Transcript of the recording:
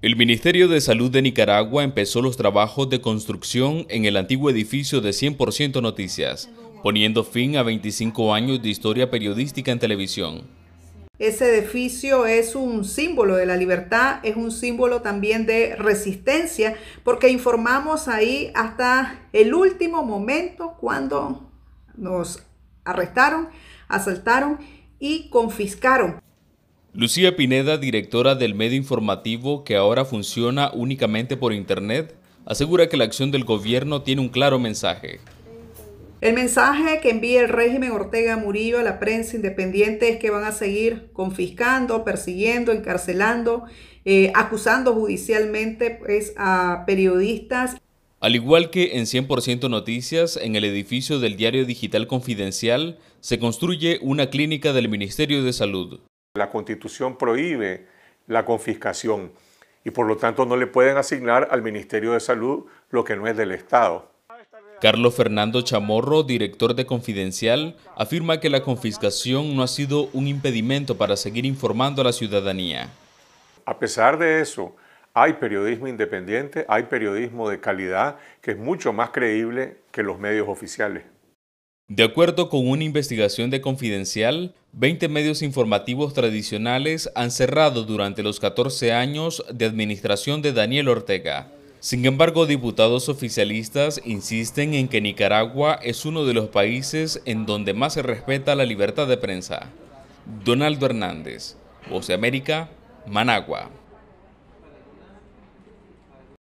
El Ministerio de Salud de Nicaragua empezó los trabajos de construcción en el antiguo edificio de 100% Noticias, poniendo fin a 25 años de historia periodística en televisión. Ese edificio es un símbolo de la libertad, es un símbolo también de resistencia, porque informamos ahí hasta el último momento cuando nos arrestaron, asaltaron y confiscaron. Lucía Pineda, directora del medio informativo que ahora funciona únicamente por Internet, asegura que la acción del gobierno tiene un claro mensaje. El mensaje que envía el régimen Ortega Murillo a la prensa independiente es que van a seguir confiscando, persiguiendo, encarcelando, eh, acusando judicialmente pues, a periodistas. Al igual que en 100% Noticias, en el edificio del diario digital Confidencial se construye una clínica del Ministerio de Salud. La constitución prohíbe la confiscación y por lo tanto no le pueden asignar al Ministerio de Salud lo que no es del Estado. Carlos Fernando Chamorro, director de Confidencial, afirma que la confiscación no ha sido un impedimento para seguir informando a la ciudadanía. A pesar de eso, hay periodismo independiente, hay periodismo de calidad que es mucho más creíble que los medios oficiales. De acuerdo con una investigación de Confidencial, 20 medios informativos tradicionales han cerrado durante los 14 años de administración de Daniel Ortega. Sin embargo, diputados oficialistas insisten en que Nicaragua es uno de los países en donde más se respeta la libertad de prensa. Donaldo Hernández, Voz América, Managua.